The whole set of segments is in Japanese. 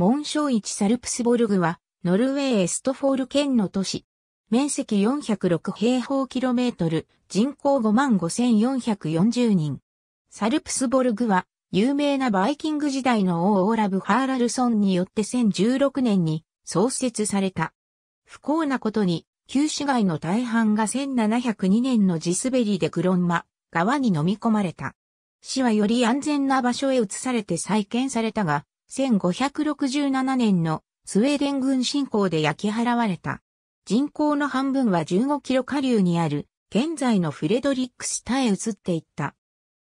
モンショイチ・サルプスボルグは、ノルウェー・エストフォール県の都市。面積406平方キロメートル、人口55,440人。サルプスボルグは、有名なバイキング時代の王オーラブ・ハーラルソンによって1016年に創設された。不幸なことに、旧市街の大半が1702年の地滑りでグロンマ、川に飲み込まれた。市はより安全な場所へ移されて再建されたが、1567年のスウェーデン軍侵攻で焼き払われた。人口の半分は15キロ下流にある現在のフレドリックスタへ移っていった。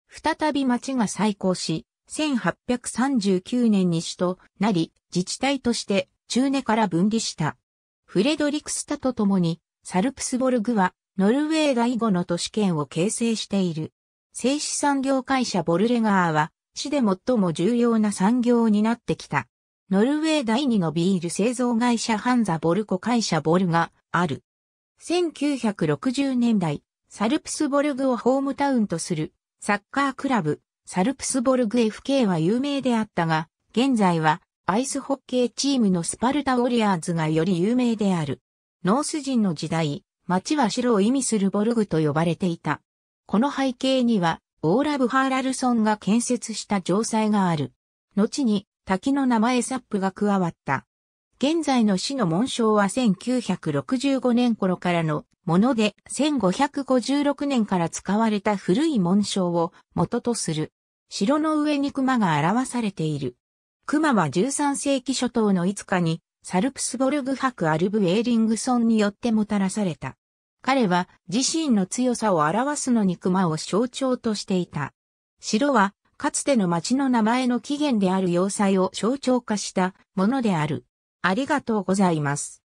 再び町が再興し、1839年に首都なり、自治体として中根から分離した。フレドリクスタと共に、サルプスボルグは、ノルウェー第5の都市圏を形成している。製紙産業会社ボルレガーは、市で最も重要な産業になってきた。ノルウェー第二のビール製造会社ハンザ・ボルコ会社ボルがある。1960年代、サルプスボルグをホームタウンとするサッカークラブ、サルプスボルグ FK は有名であったが、現在はアイスホッケーチームのスパルタウォリアーズがより有名である。ノース人の時代、町は城を意味するボルグと呼ばれていた。この背景には、オーラブ・ハーラルソンが建設した城塞がある。後に滝の名前サップが加わった。現在の市の紋章は1965年頃からのもので1556年から使われた古い紋章を元とする。城の上に熊が表されている。熊は13世紀初頭のいつかにサルプスボルグ博アルブ・エーリングソンによってもたらされた。彼は自身の強さを表すのに熊を象徴としていた。城は、かつての町の名前の起源である要塞を象徴化したものである。ありがとうございます。